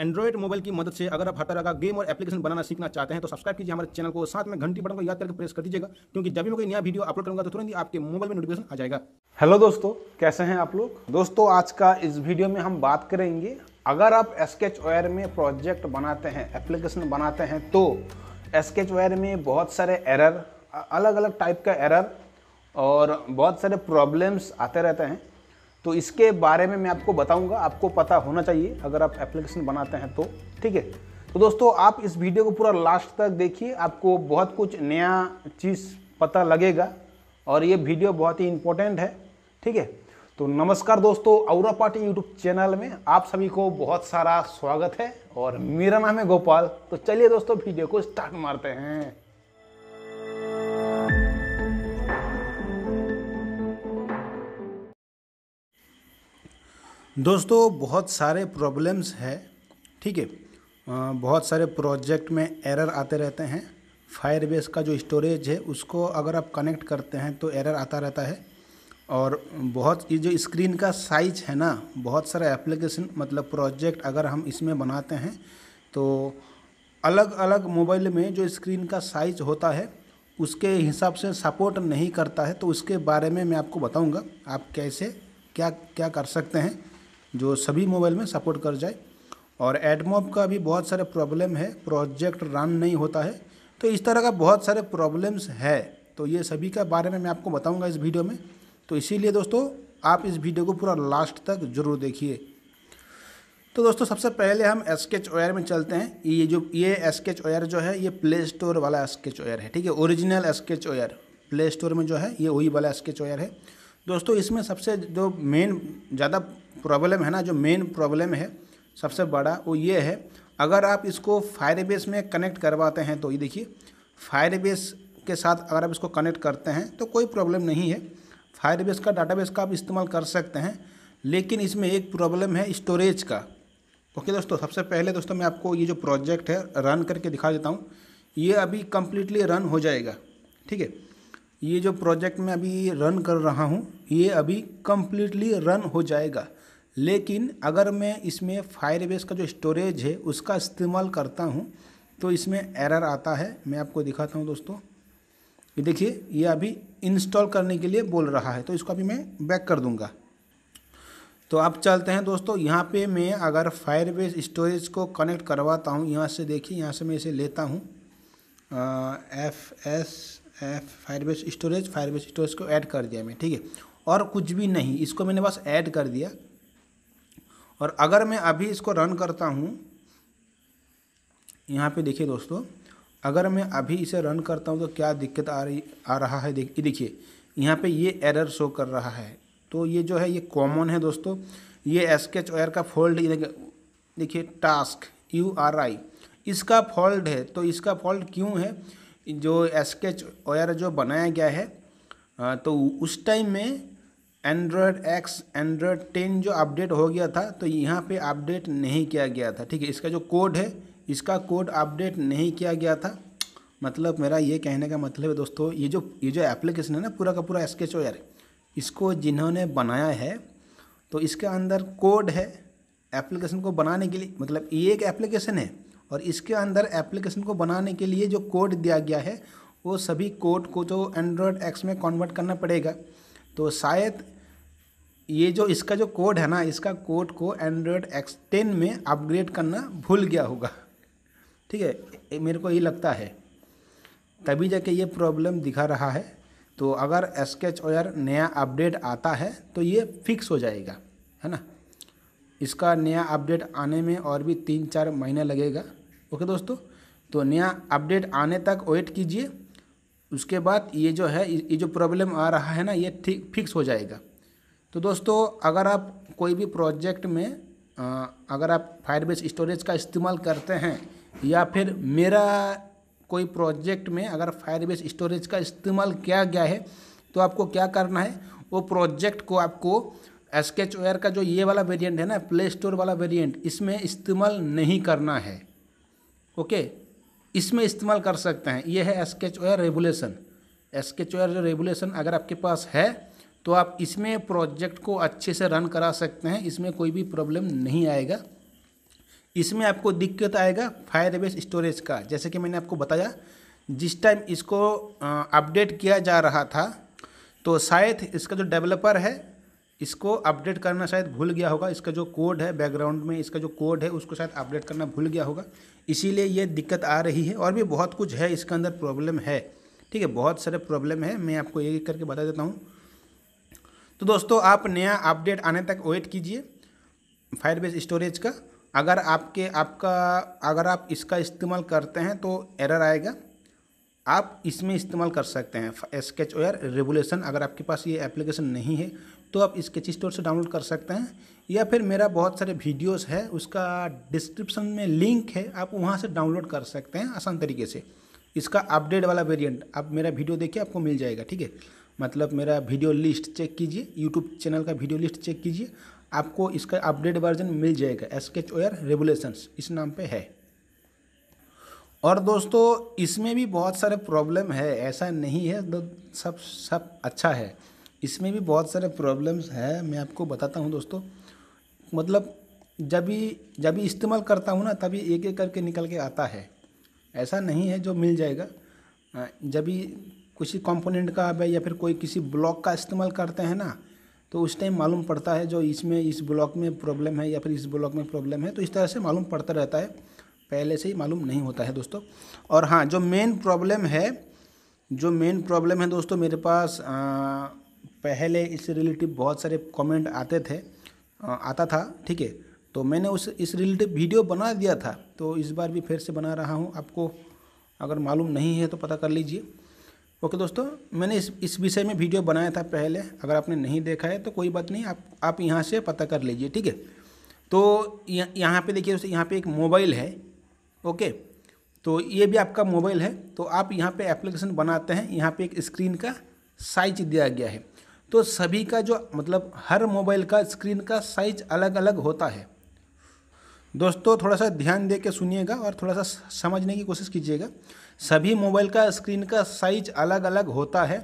Android mobile की मदद से अगर आप हर तरह का गेम और एप्लीकेशन बनाना सीखना चाहते हैं तो सब्सक्राइब कीजिए हमारे चैनल को साथ में घंटी बटन को याद करके प्रेस कर दीजिएगा क्योंकि जब भी मैं कोई नया वीडियो अपलोड करूंगा तो तुरंत ही आपके मोबाइल में नोटिफिकेशन आ जाएगा हेलो दोस्तों कैसे हैं आप लोग दोस्तों आज का इस वीडियो में हम बात करेंगे अगर आप स्केच वायर में प्रोजेक्ट बनाते हैं एप्लीकेशन बनाते हैं तो स्केच वायर में बहुत सारे एरर अलग अलग टाइप का एरर और बहुत सारे प्रॉब्लम्स आते रहते हैं तो इसके बारे में मैं आपको बताऊंगा आपको पता होना चाहिए अगर आप एप्लीकेशन बनाते हैं तो ठीक है तो दोस्तों आप इस वीडियो को पूरा लास्ट तक देखिए आपको बहुत कुछ नया चीज़ पता लगेगा और ये वीडियो बहुत ही इम्पोर्टेंट है ठीक है तो नमस्कार दोस्तों औरा पार्टी यूट्यूब चैनल में आप सभी को बहुत सारा स्वागत है और मेरा नाम है गोपाल तो चलिए दोस्तों वीडियो को स्टार्ट मारते हैं दोस्तों बहुत सारे प्रॉब्लम्स है ठीक है बहुत सारे प्रोजेक्ट में एरर आते रहते हैं फायरबेस का जो स्टोरेज है उसको अगर आप कनेक्ट करते हैं तो एरर आता रहता है और बहुत ये जो स्क्रीन का साइज है ना बहुत सारे एप्लीकेशन मतलब प्रोजेक्ट अगर हम इसमें बनाते हैं तो अलग अलग मोबाइल में जो स्क्रीन का साइज होता है उसके हिसाब से सपोर्ट नहीं करता है तो उसके बारे में मैं आपको बताऊँगा आप कैसे क्या क्या कर सकते हैं जो सभी मोबाइल में सपोर्ट कर जाए और एडमोब का भी बहुत सारे प्रॉब्लम है प्रोजेक्ट रन नहीं होता है तो इस तरह का बहुत सारे प्रॉब्लम्स है तो ये सभी का बारे में मैं आपको बताऊंगा इस वीडियो में तो इसीलिए दोस्तों आप इस वीडियो को पूरा लास्ट तक जरूर देखिए तो दोस्तों सबसे पहले हम स्केच ओयर में चलते हैं ये जो ये स्केच ओयर जो है ये प्ले स्टोर वाला स्केच ओयर है ठीक है original Sketchware play store में जो है ये वही वाला स्केच ओयर है दोस्तों इसमें सबसे जो मेन ज़्यादा प्रॉब्लम है ना जो मेन प्रॉब्लम है सबसे बड़ा वो ये है अगर आप इसको फायर में कनेक्ट करवाते हैं तो ये देखिए फायर के साथ अगर आप इसको कनेक्ट करते हैं तो कोई प्रॉब्लम नहीं है फायर का डाटाबेस का आप इस्तेमाल कर सकते हैं लेकिन इसमें एक प्रॉब्लम है स्टोरेज का ओके दोस्तों सबसे पहले दोस्तों मैं आपको ये जो प्रोजेक्ट है रन करके दिखा देता हूँ ये अभी कम्प्लीटली रन हो जाएगा ठीक है ये जो प्रोजेक्ट मैं अभी रन कर रहा हूँ ये अभी कम्प्लीटली रन हो जाएगा लेकिन अगर मैं इसमें फायरबेस का जो स्टोरेज है उसका इस्तेमाल करता हूँ तो इसमें एरर आता है मैं आपको दिखाता हूँ दोस्तों ये देखिए ये अभी इंस्टॉल करने के लिए बोल रहा है तो इसको अभी मैं बैक कर दूँगा तो आप चलते हैं दोस्तों यहाँ पे मैं अगर फायरबेस स्टोरेज को कनेक्ट करवाता हूँ यहाँ से देखिए यहाँ से मैं इसे लेता हूँ F S F Firebase storage Firebase storage को ऐड कर दिया मैं ठीक है और कुछ भी नहीं इसको मैंने बस ऐड कर दिया और अगर मैं अभी इसको रन करता हूँ यहाँ पे देखिए दोस्तों अगर मैं अभी इसे रन करता हूँ तो क्या दिक्कत आ रही आ रहा है देखिए देखिए यहाँ पे ये एरर शो कर रहा है तो ये जो है ये कॉमन है दोस्तों ये स्केच ओयर का फॉल्ट देखिए टास्क यू आर आई इसका फॉल्ट है तो इसका फॉल्ट क्यों है जो स्केच ओयर जो बनाया गया है तो उस टाइम में एंड्रॉयड एक्स एंड्रॉयड टेन जो अपडेट हो गया था तो यहाँ पे अपडेट नहीं किया गया था ठीक है इसका जो कोड है इसका कोड अपडेट नहीं किया गया था मतलब मेरा ये कहने का मतलब है दोस्तों ये जो ये जो एप्लीकेशन है ना पूरा का पूरा स्केच हो यार इसको जिन्होंने बनाया है तो इसके अंदर कोड है एप्लीकेशन को बनाने के लिए मतलब ये एक एप्लीकेशन है और इसके अंदर एप्लीकेशन को बनाने के लिए जो कोड दिया गया है वो सभी कोड को जो एंड्रॉयड एक्स में कन्वर्ट करना पड़ेगा तो शायद ये जो इसका जो कोड है ना इसका कोड को एंड्रॉयड एक्स टेन में अपग्रेड करना भूल गया होगा ठीक है मेरे को ये लगता है तभी जाके ये प्रॉब्लम दिखा रहा है तो अगर स्केच ओयर नया अपडेट आता है तो ये फिक्स हो जाएगा है ना इसका नया अपडेट आने में और भी तीन चार महीने लगेगा ओके दोस्तों तो नया अपडेट आने तक वेट कीजिए उसके बाद ये जो है ये जो प्रॉब्लम आ रहा है ना ये ठीक फिक्स हो जाएगा तो दोस्तों अगर आप कोई भी प्रोजेक्ट में आ, अगर आप फायरबेस स्टोरेज का इस्तेमाल करते हैं या फिर मेरा कोई प्रोजेक्ट में अगर फायरबेस स्टोरेज का इस्तेमाल किया गया है तो आपको क्या करना है वो प्रोजेक्ट को आपको स्केच वेयर का जो ये वाला वेरिएंट है ना प्ले स्टोर वाला वेरिएंट इसमें इस्तेमाल नहीं करना है ओके इसमें इस्तेमाल कर सकते हैं ये है Sketchware regulation Sketchware जो रेगुलेशन अगर आपके पास है तो आप इसमें प्रोजेक्ट को अच्छे से रन करा सकते हैं इसमें कोई भी प्रॉब्लम नहीं आएगा इसमें आपको दिक्कत आएगा फायर बेस स्टोरेज का जैसे कि मैंने आपको बताया जिस टाइम इसको अपडेट किया जा रहा था तो शायद इसका जो डेवलपर है इसको अपडेट करना शायद भूल गया होगा इसका जो कोड है बैकग्राउंड में इसका जो कोड है उसको शायद अपडेट करना भूल गया होगा इसीलिए ये दिक्कत आ रही है और भी बहुत कुछ है इसके अंदर प्रॉब्लम है ठीक है बहुत सारे प्रॉब्लम है मैं आपको ये करके बता देता हूँ तो दोस्तों आप नया अपडेट आने तक वेट कीजिए फायरबेस स्टोरेज का अगर आपके आपका अगर आप इसका इस्तेमाल करते हैं तो एरर आएगा आप इसमें इस्तेमाल कर सकते हैं स्केच ओयर रेगुलेशन अगर आपके पास ये एप्लीकेशन नहीं है तो आप स्केच स्टोर से डाउनलोड कर सकते हैं या फिर मेरा बहुत सारे वीडियोस है उसका डिस्क्रिप्शन में लिंक है आप वहाँ से डाउनलोड कर सकते हैं आसान तरीके से इसका अपडेट वाला वेरिएंट आप मेरा वीडियो देखिए आपको मिल जाएगा ठीक है मतलब मेरा वीडियो लिस्ट चेक कीजिए यूट्यूब चैनल का वीडियो लिस्ट चेक कीजिए आपको इसका अपडेट वर्जन मिल जाएगा स्केच ओयर रेगुलेशंस इस नाम पर है और दोस्तों इसमें भी बहुत सारे प्रॉब्लम है ऐसा नहीं है सब सब अच्छा है इसमें भी बहुत सारे प्रॉब्लम्स है मैं आपको बताता हूँ दोस्तों मतलब जब भी जब भी इस्तेमाल करता हूँ ना तभी एक एक करके निकल के आता है ऐसा नहीं है जो मिल जाएगा जब भी किसी कंपोनेंट का या फिर कोई किसी ब्लॉक का इस्तेमाल करते हैं ना तो उस टाइम मालूम पड़ता है जो इसमें इस ब्लॉक में प्रॉब्लम है या फिर इस ब्लॉक में प्रॉब्लम है तो इस तरह से मालूम पड़ता रहता है पहले से ही मालूम नहीं होता है दोस्तों और हाँ जो मेन प्रॉब्लम है जो मेन प्रॉब्लम है दोस्तों मेरे पास आ, पहले इस रिलेटिव बहुत सारे कमेंट आते थे आता था ठीक है तो मैंने उस इस रिलेटिव वीडियो बना दिया था तो इस बार भी फिर से बना रहा हूँ आपको अगर मालूम नहीं है तो पता कर लीजिए ओके दोस्तों मैंने इस इस विषय में वीडियो बनाया था पहले अगर आपने नहीं देखा है तो कोई बात नहीं आप आप यहाँ से पता कर लीजिए ठीक है तो यहाँ पे देखिए दोस्तों यहाँ पे एक मोबाइल है ओके तो ये भी आपका मोबाइल है तो आप यहाँ पे एप्लीकेशन बनाते हैं यहाँ पे एक स्क्रीन का साइज दिया गया है तो सभी का जो मतलब हर मोबाइल का स्क्रीन का साइज अलग अलग होता है दोस्तों थोड़ा सा ध्यान दे के सुनिएगा और थोड़ा सा समझने की कोशिश कीजिएगा सभी मोबाइल का स्क्रीन का साइज अलग अलग होता है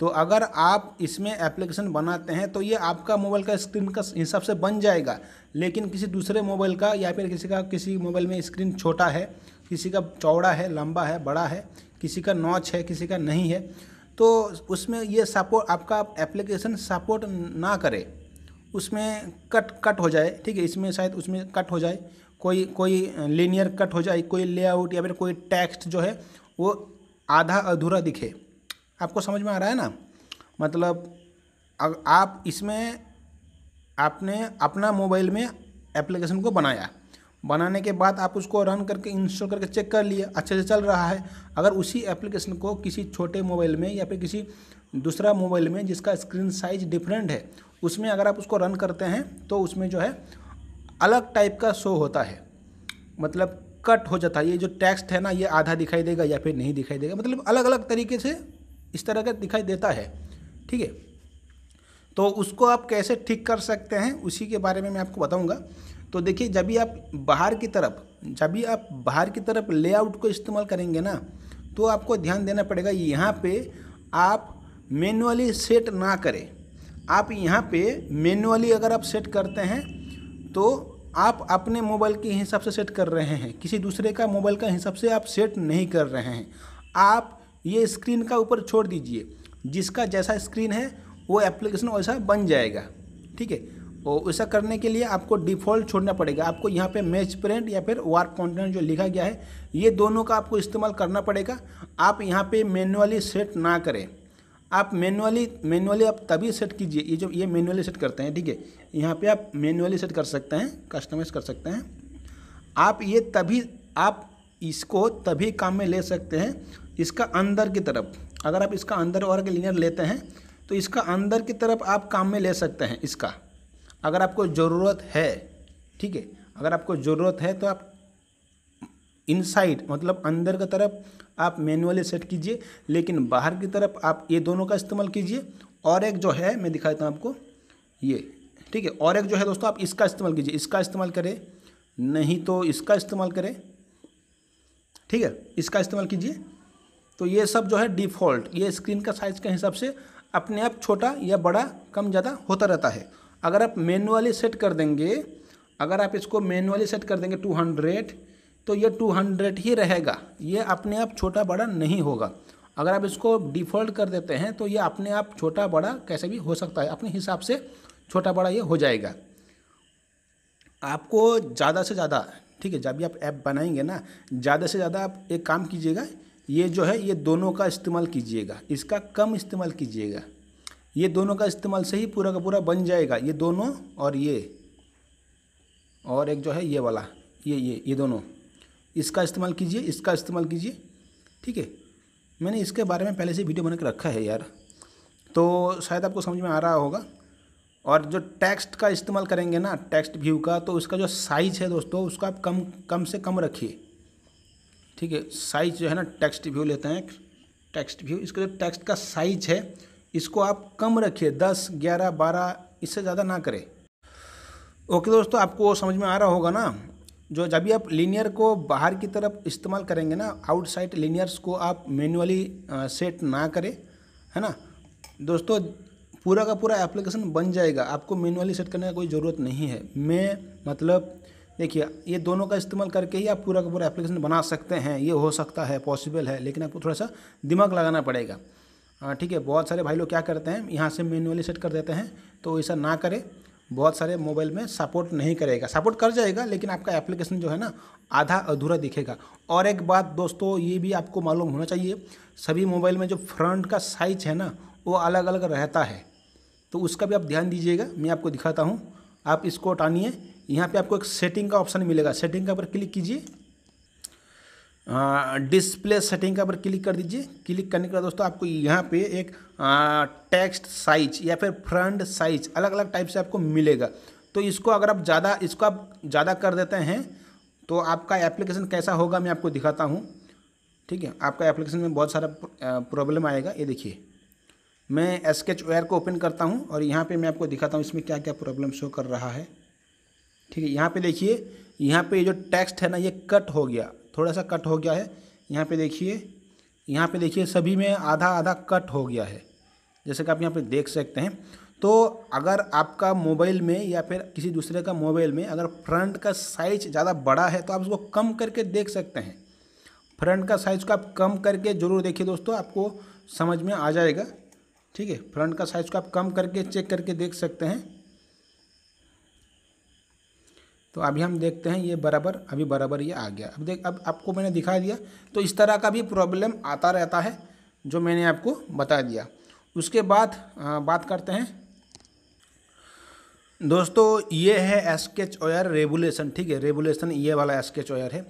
तो अगर आप इसमें एप्लीकेशन बनाते हैं तो ये आपका मोबाइल का स्क्रीन का हिसाब से बन जाएगा लेकिन किसी दूसरे मोबाइल का या फिर किसी का किसी मोबाइल में स्क्रीन छोटा है किसी का चौड़ा है लंबा है बड़ा है किसी का नॉच है किसी का नहीं है तो उसमें ये सपोर्ट आपका एप्लीकेशन सपोर्ट ना करे उसमें कट कट हो जाए ठीक है इसमें शायद उसमें कट हो जाए कोई कोई लीनियर कट हो जाए कोई लेआउट या फिर कोई टेक्स्ट जो है वो आधा अधूरा दिखे आपको समझ में आ रहा है ना मतलब आप इसमें आपने अपना मोबाइल में एप्लीकेशन को बनाया बनाने के बाद आप उसको रन करके इंस्टॉल करके चेक कर लिए अच्छे से चल रहा है अगर उसी एप्लीकेशन को किसी छोटे मोबाइल में या फिर किसी दूसरा मोबाइल में जिसका स्क्रीन साइज डिफरेंट है उसमें अगर आप उसको रन करते हैं तो उसमें जो है अलग टाइप का शो होता है मतलब कट हो जाता है ये जो टेक्स्ट है ना ये आधा दिखाई देगा या फिर नहीं दिखाई देगा मतलब अलग अलग तरीके से इस तरह का दिखाई देता है ठीक है तो उसको आप कैसे ठीक कर सकते हैं उसी के बारे में मैं आपको बताऊंगा तो देखिए जब भी आप बाहर की तरफ जब भी आप बाहर की तरफ लेआउट को इस्तेमाल करेंगे ना तो आपको ध्यान देना पड़ेगा यहाँ पे आप मैनुअली सेट ना करें आप यहाँ पे मैनुअली अगर आप सेट करते हैं तो आप अपने मोबाइल के हिसाब से सेट कर रहे हैं किसी दूसरे का मोबाइल का हिसाब से आप सेट नहीं कर रहे हैं आप ये स्क्रीन का ऊपर छोड़ दीजिए जिसका जैसा स्क्रीन है वो एप्लीकेशन वैसा बन जाएगा ठीक है और वैसा करने के लिए आपको डिफ़ॉल्ट छोड़ना पड़ेगा आपको यहाँ पे मैच प्रिंट या फिर वार्क कंटेंट जो लिखा गया है ये दोनों का आपको इस्तेमाल करना पड़ेगा आप यहाँ पे मैनुअली सेट ना करें आप मैनुअली मैनुअली आप तभी सेट कीजिए ये जो ये मैनुअली सेट करते हैं ठीक है यहाँ पर आप मैनुअली सेट कर सकते हैं कस्टमाइज कर सकते हैं आप ये तभी आप इसको तभी काम में ले सकते हैं इसका अंदर की तरफ अगर आप इसका अंदर और के लीनियर लेते हैं तो इसका अंदर की तरफ आप काम में ले सकते हैं इसका अगर आपको ज़रूरत है ठीक है अगर आपको ज़रूरत है तो आप इनसाइड मतलब अंदर की तरफ आप मैनुअली सेट कीजिए लेकिन बाहर की तरफ आप ये दोनों का इस्तेमाल कीजिए और एक जो है मैं दिखाता हूँ आपको ये ठीक है और एक जो है दोस्तों आप इसका इस्तेमाल कीजिए इसका इस्तेमाल करें नहीं तो इसका इस्तेमाल करें ठीक है इसका इस्तेमाल कीजिए तो ये सब जो है डिफ़ॉल्ट ये स्क्रीन का साइज़ के हिसाब से अपने आप छोटा या बड़ा कम ज़्यादा होता रहता है अगर आप मैनुअली सेट कर देंगे अगर आप इसको मैनुअली सेट कर देंगे टू हंड्रेड तो ये टू हंड्रेड ही रहेगा ये अपने आप छोटा बड़ा नहीं होगा अगर आप इसको डिफ़ॉल्ट कर देते हैं तो ये अपने आप छोटा बड़ा कैसे भी हो सकता है अपने हिसाब से छोटा बड़ा ये हो जाएगा आपको ज़्यादा से ज़्यादा ठीक है जब भी आप ऐप बनाएंगे ना ज़्यादा से ज़्यादा आप एक काम कीजिएगा ये जो है ये दोनों का इस्तेमाल कीजिएगा इसका कम इस्तेमाल कीजिएगा ये दोनों का इस्तेमाल से ही पूरा का पूरा बन जाएगा ये दोनों और ये और एक जो है ये वाला ये ये ये दोनों इसका इस्तेमाल कीजिए इसका इस्तेमाल कीजिए ठीक है मैंने इसके बारे में पहले से वीडियो बना के रखा है यार तो शायद आपको समझ में आ रहा होगा और जो टेक्स्ट का इस्तेमाल करेंगे ना टेक्स्ट व्यू का तो उसका जो साइज़ है दोस्तों उसका आप कम कम से कम रखिए ठीक है साइज जो है ना टेक्स्ट व्यू लेते हैं टेक्स्ट व्यू इसका जो टेक्स्ट का साइज है इसको आप कम रखिए दस ग्यारह बारह इससे ज़्यादा ना करें ओके दोस्तों आपको समझ में आ रहा होगा ना जो जब भी आप लीनियर को बाहर की तरफ इस्तेमाल करेंगे ना आउटसाइड लीनियर्स को आप मैनुअली सेट ना करें है ना दोस्तों पूरा का पूरा एप्लीकेशन बन जाएगा आपको मैनुअली सेट करने का कोई ज़रूरत नहीं है मैं मतलब देखिए ये दोनों का इस्तेमाल करके ही आप पूरा का पूरा एप्लीकेशन बना सकते हैं ये हो सकता है पॉसिबल है लेकिन आपको थोड़ा सा दिमाग लगाना पड़ेगा ठीक है बहुत सारे भाई लोग क्या करते हैं यहाँ से मैनुअली सेट कर देते हैं तो ऐसा ना करें बहुत सारे मोबाइल में सपोर्ट नहीं करेगा सपोर्ट कर जाएगा लेकिन आपका एप्लीकेशन जो है ना आधा अधूरा दिखेगा और एक बात दोस्तों ये भी आपको मालूम होना चाहिए सभी मोबाइल में जो फ्रंट का साइज है ना वो अलग अलग रहता है तो उसका भी आप ध्यान दीजिएगा मैं आपको दिखाता हूँ आप इसको टानिए यहाँ पे आपको एक सेटिंग का ऑप्शन मिलेगा सेटिंग का ऊपर क्लिक कीजिए डिस्प्ले सेटिंग का ऊपर क्लिक कर दीजिए क्लिक करने के बाद दोस्तों आपको यहाँ पे एक टेक्स्ट साइज या फिर फ्रंट साइज अलग अलग टाइप से आपको मिलेगा तो इसको अगर आप ज़्यादा इसको आप ज़्यादा कर देते हैं तो आपका एप्लीकेशन कैसा होगा मैं आपको दिखाता हूँ ठीक है आपका एप्लीकेशन में बहुत सारा प्रॉब्लम आएगा ये देखिए मैं स्केच वेयर को ओपन करता हूँ और यहाँ पे मैं आपको दिखाता हूँ इसमें क्या क्या प्रॉब्लम शो कर रहा है ठीक है यहाँ पे देखिए यहाँ पे जो टेक्स्ट है ना ये कट हो गया थोड़ा सा कट हो गया है यहाँ पे देखिए यहाँ पे देखिए सभी में आधा आधा कट हो गया है जैसे कि आप यहाँ पे देख सकते हैं तो अगर आपका मोबाइल में या फिर किसी दूसरे का मोबाइल में अगर फ्रंट का साइज ज़्यादा बड़ा है तो आप उसको कम करके देख सकते हैं फ्रंट का साइज़ को आप कम करके ज़रूर देखिए दोस्तों आपको समझ में आ जाएगा ठीक है फ्रंट का साइज़ को आप कम करके चेक करके देख सकते हैं तो अभी हम देखते हैं ये बराबर अभी बराबर ये आ गया अब देख अब आपको मैंने दिखा दिया तो इस तरह का भी प्रॉब्लम आता रहता है जो मैंने आपको बता दिया उसके बाद आ, बात करते हैं दोस्तों ये है स्केच ऑयर रेगुलेशन ठीक है रेगुलेशन ये वाला स्केच ऑयर है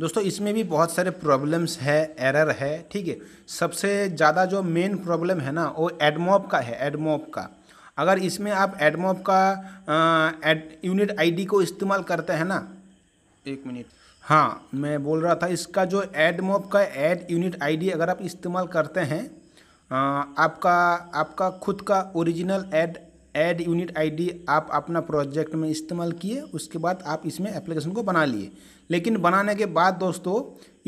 दोस्तों इसमें भी बहुत सारे प्रॉब्लम्स है एरर है ठीक है सबसे ज़्यादा जो मेन प्रॉब्लम है ना वो एडमोप का है एडमोप का अगर इसमें आप एडमोप का एड, यूनिट आईडी को इस्तेमाल करते हैं ना एक मिनट हाँ मैं बोल रहा था इसका जो एडमोप का एड यूनिट आईडी अगर आप इस्तेमाल करते हैं आ, आपका आपका खुद का original ad ad unit ID आप अपना प्रोजेक्ट में इस्तेमाल किए उसके बाद आप इसमें एप्लीकेशन को बना लिए लेकिन बनाने के बाद दोस्तों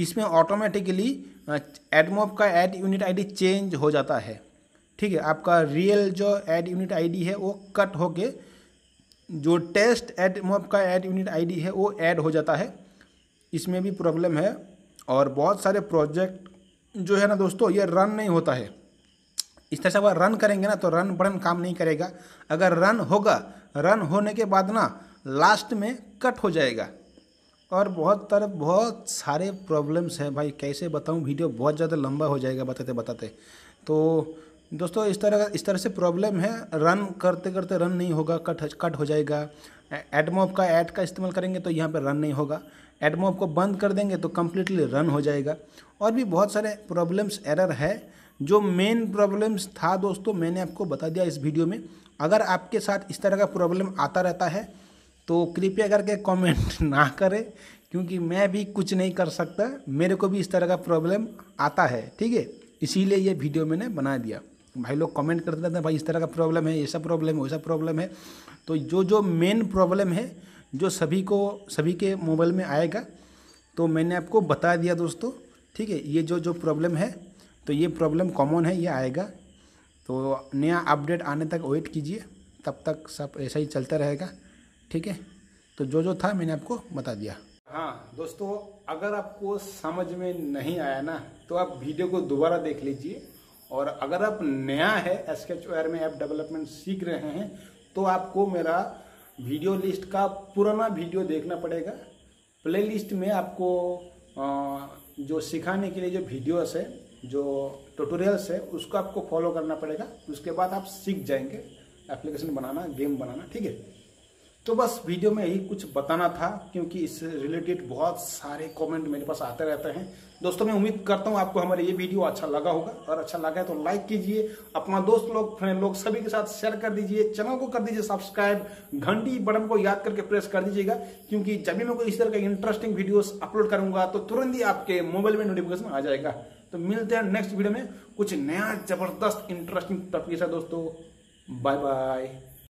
इसमें ऑटोमेटिकली एडमोप का एड यूनिट आईडी चेंज हो जाता है ठीक है आपका रियल जो एड यूनिट आईडी है वो कट होके जो टेस्ट एड मोब का एड यूनिट आईडी है वो ऐड हो जाता है इसमें भी प्रॉब्लम है और बहुत सारे प्रोजेक्ट जो है ना दोस्तों ये रन नहीं होता है इस तरह से अगर रन करेंगे ना तो रन बटन काम नहीं करेगा अगर रन होगा रन होने के बाद ना लास्ट में कट हो जाएगा और बहुत तरह बहुत सारे प्रॉब्लम्स हैं भाई कैसे बताऊँ वीडियो बहुत ज़्यादा लंबा हो जाएगा बताते बताते तो दोस्तों इस तरह का इस तरह से प्रॉब्लम है रन करते करते रन नहीं होगा कट कट हो जाएगा एडमोब का ऐड का इस्तेमाल करेंगे तो यहाँ पर रन नहीं होगा एडमोब को बंद कर देंगे तो कम्प्लीटली रन हो जाएगा और भी बहुत सारे प्रॉब्लम्स एरर है जो मेन प्रॉब्लम्स था दोस्तों मैंने आपको बता दिया इस वीडियो में अगर आपके साथ इस तरह का प्रॉब्लम आता रहता है तो कृपया करके कमेंट ना करें क्योंकि मैं भी कुछ नहीं कर सकता मेरे को भी इस तरह का प्रॉब्लम आता है ठीक है इसीलिए ये वीडियो मैंने बना दिया भाई लोग कमेंट करते रहते हैं भाई इस तरह का प्रॉब्लम है ऐसा प्रॉब्लम है वैसा प्रॉब्लम है तो जो जो मेन प्रॉब्लम है जो सभी को सभी के मोबाइल में आएगा तो मैंने आपको बता दिया दोस्तों ठीक है ये जो जो प्रॉब्लम है तो ये प्रॉब्लम कॉमन है ये आएगा तो नया अपडेट आने तक वेट कीजिए तब तक सब ऐसा ही चलता रहेगा ठीक है तो जो जो था मैंने आपको बता दिया हाँ दोस्तों अगर आपको समझ में नहीं आया ना तो आप वीडियो को दोबारा देख लीजिए और अगर आप नया है एस में ऐप डेवलपमेंट सीख रहे हैं तो आपको मेरा वीडियो लिस्ट का पुराना वीडियो देखना पड़ेगा प्ले लिस्ट में आपको जो सिखाने के लिए जो वीडियोस है जो ट्यूटोरियल्स है उसको आपको फॉलो करना पड़ेगा उसके बाद आप सीख जाएंगे एप्लीकेशन बनाना गेम बनाना ठीक है तो बस वीडियो में यही कुछ बताना था क्योंकि इससे रिलेटेड बहुत सारे कमेंट मेरे पास आते रहते हैं दोस्तों मैं उम्मीद करता हूँ आपको हमारे ये वीडियो अच्छा लगा होगा और अच्छा लगा है तो लाइक कीजिए अपना दोस्त लोग फ्रेंड लोग सभी के साथ शेयर कर दीजिए चैनल को कर दीजिए सब्सक्राइब घंटी बटन को याद करके प्रेस कर दीजिएगा क्योंकि जब भी मैं कोई इस तरह का इंटरेस्टिंग वीडियो अपलोड करूंगा तो तुरंत ही आपके मोबाइल में नोटिफिकेशन आ जाएगा तो मिलते हैं नेक्स्ट वीडियो में कुछ नया जबरदस्त इंटरेस्टिंग टॉपिक दोस्तों बाय बाय